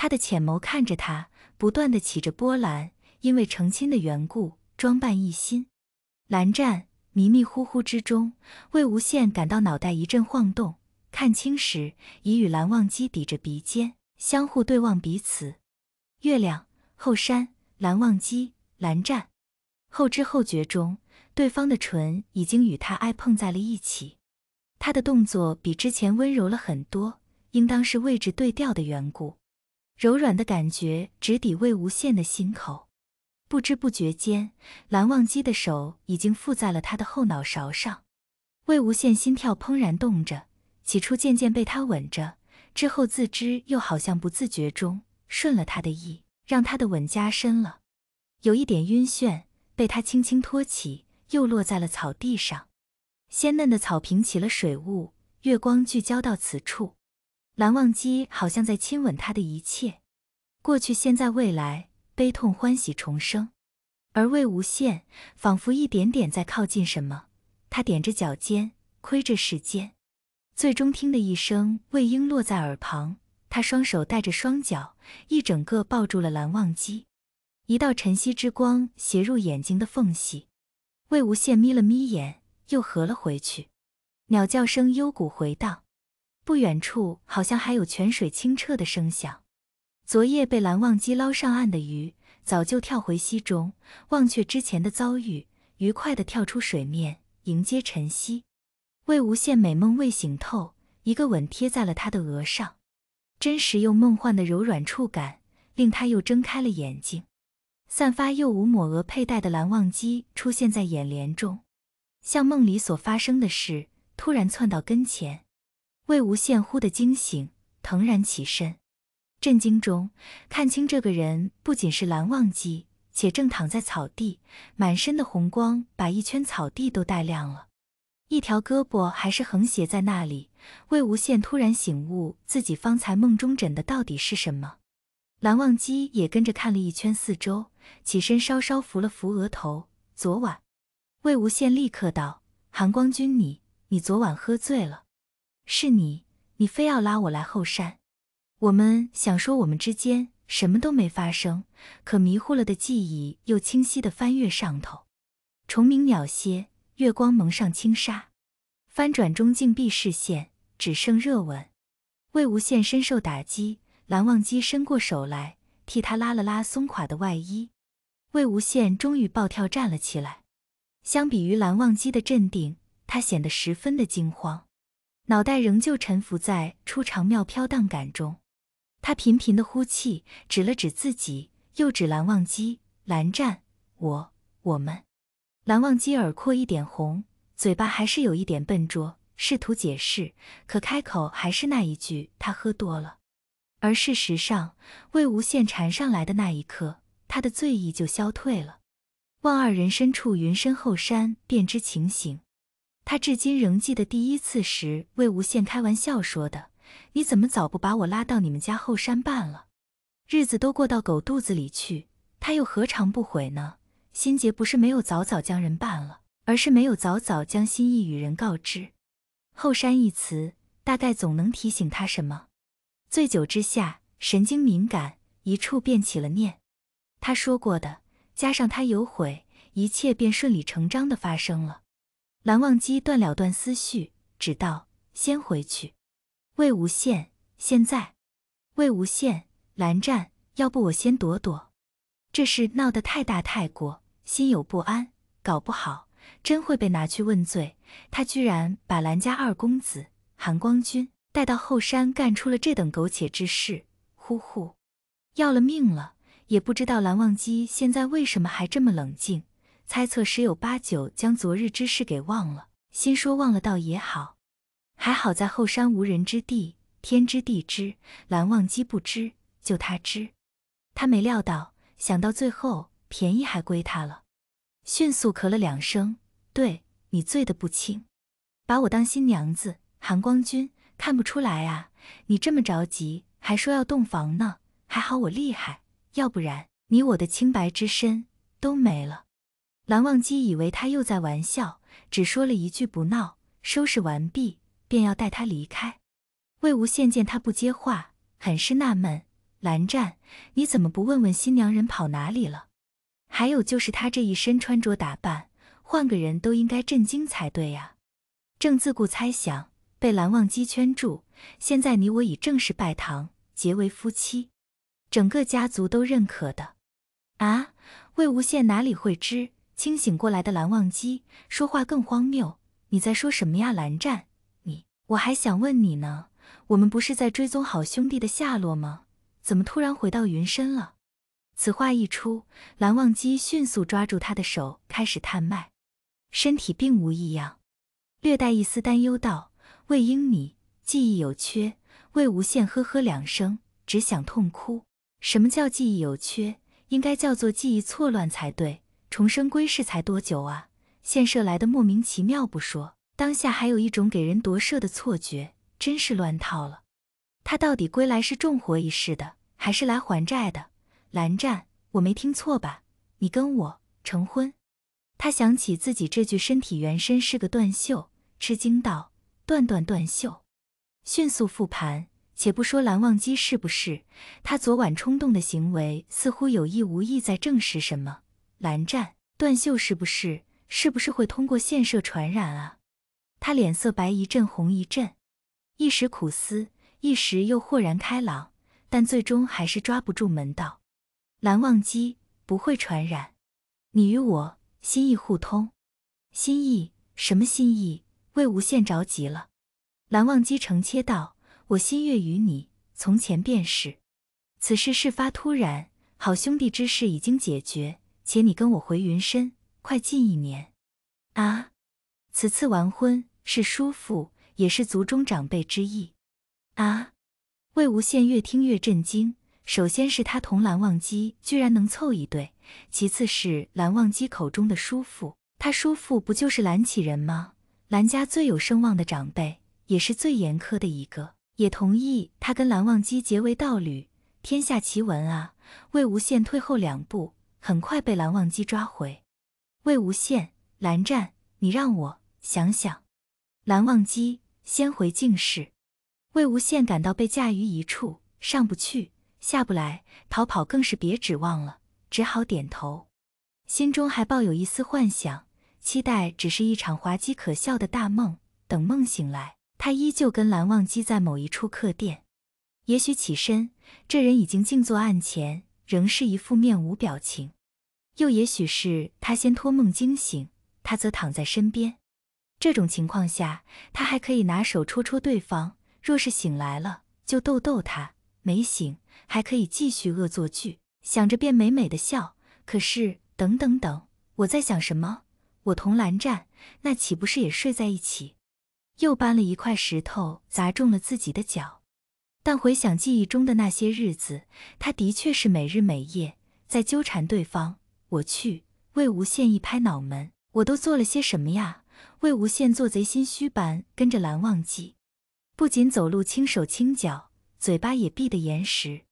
他的浅眸看着他，不断的起着波澜。因为成亲的缘故，装扮一新。蓝湛迷迷糊糊之中，魏无羡感到脑袋一阵晃动，看清时已与蓝忘机抵着鼻尖，相互对望彼此。月亮后山，蓝忘机、蓝湛。后知后觉中，对方的唇已经与他挨碰在了一起。他的动作比之前温柔了很多，应当是位置对调的缘故。柔软的感觉直抵魏无羡的心口，不知不觉间，蓝忘机的手已经附在了他的后脑勺上。魏无羡心跳怦然动着，起初渐渐被他吻着，之后自知又好像不自觉中顺了他的意，让他的吻加深了，有一点晕眩，被他轻轻托起，又落在了草地上。鲜嫩的草坪起了水雾，月光聚焦到此处。蓝忘机好像在亲吻他的一切，过去、现在、未来，悲痛、欢喜、重生，而魏无羡仿佛一点点在靠近什么。他踮着脚尖，窥着时间，最终“听”的一声，魏婴落在耳旁。他双手带着双脚，一整个抱住了蓝忘机。一道晨曦之光斜入眼睛的缝隙，魏无羡眯了眯眼，又合了回去。鸟叫声幽谷回荡。不远处好像还有泉水清澈的声响。昨夜被蓝忘机捞上岸的鱼，早就跳回溪中，忘却之前的遭遇，愉快地跳出水面，迎接晨曦。魏无羡美梦未醒透，一个吻贴在了他的额上，真实又梦幻的柔软触感，令他又睁开了眼睛。散发又无抹额佩戴的蓝忘机出现在眼帘中，像梦里所发生的事，突然窜到跟前。魏无羡忽地惊醒，腾然起身，震惊中看清这个人不仅是蓝忘机，且正躺在草地，满身的红光把一圈草地都带亮了。一条胳膊还是横斜在那里。魏无羡突然醒悟，自己方才梦中枕的到底是什么？蓝忘机也跟着看了一圈四周，起身稍稍扶了扶额头。昨晚，魏无羡立刻道：“寒光君，你你昨晚喝醉了。”是你，你非要拉我来后山。我们想说我们之间什么都没发生，可迷糊了的记忆又清晰的翻越上头。虫鸣鸟歇，月光蒙上轻纱，翻转中静闭视线，只剩热吻。魏无羡深受打击，蓝忘机伸过手来替他拉了拉松垮的外衣。魏无羡终于暴跳站了起来。相比于蓝忘机的镇定，他显得十分的惊慌。脑袋仍旧沉浮在出长妙飘荡感中，他频频的呼气，指了指自己，又指蓝忘机、蓝湛，我、我们。蓝忘机耳廓一点红，嘴巴还是有一点笨拙，试图解释，可开口还是那一句：他喝多了。而事实上，魏无羡缠上来的那一刻，他的醉意就消退了。望二人身处云深后山，便知情形。他至今仍记得第一次时，魏无羡开玩笑说的：“你怎么早不把我拉到你们家后山办了？日子都过到狗肚子里去。”他又何尝不悔呢？心结不是没有早早将人办了，而是没有早早将心意与人告知。后山一词，大概总能提醒他什么。醉酒之下，神经敏感，一触便起了念。他说过的，加上他有悔，一切便顺理成章的发生了。蓝忘机断了断思绪，只道：“先回去。”魏无羡，现在，魏无羡，蓝湛，要不我先躲躲？这事闹得太大太过，心有不安，搞不好真会被拿去问罪。他居然把蓝家二公子韩光君带到后山，干出了这等苟且之事，呼呼，要了命了！也不知道蓝忘机现在为什么还这么冷静。猜测十有八九将昨日之事给忘了，心说忘了倒也好，还好在后山无人之地，天知地知，蓝忘机不知，就他知。他没料到，想到最后，便宜还归他了。迅速咳了两声，对你醉得不轻，把我当新娘子，韩光君，看不出来啊，你这么着急，还说要洞房呢，还好我厉害，要不然你我的清白之身都没了。蓝忘机以为他又在玩笑，只说了一句“不闹”，收拾完毕便要带他离开。魏无羡见他不接话，很是纳闷：“蓝湛，你怎么不问问新娘人跑哪里了？还有就是他这一身穿着打扮，换个人都应该震惊才对呀。”正自顾猜想，被蓝忘机圈住。现在你我已正式拜堂，结为夫妻，整个家族都认可的。啊！魏无羡哪里会知？清醒过来的蓝忘机说话更荒谬：“你在说什么呀，蓝湛？你我还想问你呢，我们不是在追踪好兄弟的下落吗？怎么突然回到云深了？”此话一出，蓝忘机迅速抓住他的手，开始探脉，身体并无异样，略带一丝担忧道：“魏婴，你记忆有缺？”魏无羡呵呵两声，只想痛哭。什么叫记忆有缺？应该叫做记忆错乱才对。重生归世才多久啊？现舍来的莫名其妙不说，当下还有一种给人夺舍的错觉，真是乱套了。他到底归来是重活一世的，还是来还债的？蓝湛，我没听错吧？你跟我成婚？他想起自己这具身体原身是个断袖，吃惊道：“断断断袖！”迅速复盘，且不说蓝忘机是不是他昨晚冲动的行为，似乎有意无意在证实什么。蓝湛、段秀是不是是不是会通过线射传染啊？他脸色白一阵红一阵，一时苦思，一时又豁然开朗，但最终还是抓不住门道。蓝忘机不会传染，你与我心意互通，心意什么心意？魏无羡着急了。蓝忘机承切道：“我心悦于你，从前便是。此事事发突然，好兄弟之事已经解决。”且你跟我回云深，快近一年啊！此次完婚是叔父，也是族中长辈之意啊！魏无羡越听越震惊。首先是他同蓝忘机居然能凑一对，其次是蓝忘机口中的叔父，他叔父不就是蓝启人吗？蓝家最有声望的长辈，也是最严苛的一个，也同意他跟蓝忘机结为道侣，天下奇闻啊！魏无羡退后两步。很快被蓝忘机抓回。魏无羡，蓝湛，你让我想想。蓝忘机先回静室。魏无羡感到被架于一处，上不去，下不来，逃跑更是别指望了，只好点头，心中还抱有一丝幻想，期待只是一场滑稽可笑的大梦。等梦醒来，他依旧跟蓝忘机在某一处客店。也许起身，这人已经静坐案前。仍是一副面无表情，又也许是他先托梦惊醒，他则躺在身边。这种情况下，他还可以拿手戳戳对方，若是醒来了就逗逗他，没醒还可以继续恶作剧。想着便美美的笑，可是等等等，我在想什么？我同蓝湛，那岂不是也睡在一起？又搬了一块石头砸中了自己的脚。但回想记忆中的那些日子，他的确是每日每夜在纠缠对方。我去，魏无羡一拍脑门，我都做了些什么呀？魏无羡做贼心虚般跟着蓝忘机，不仅走路轻手轻脚，嘴巴也闭得严实。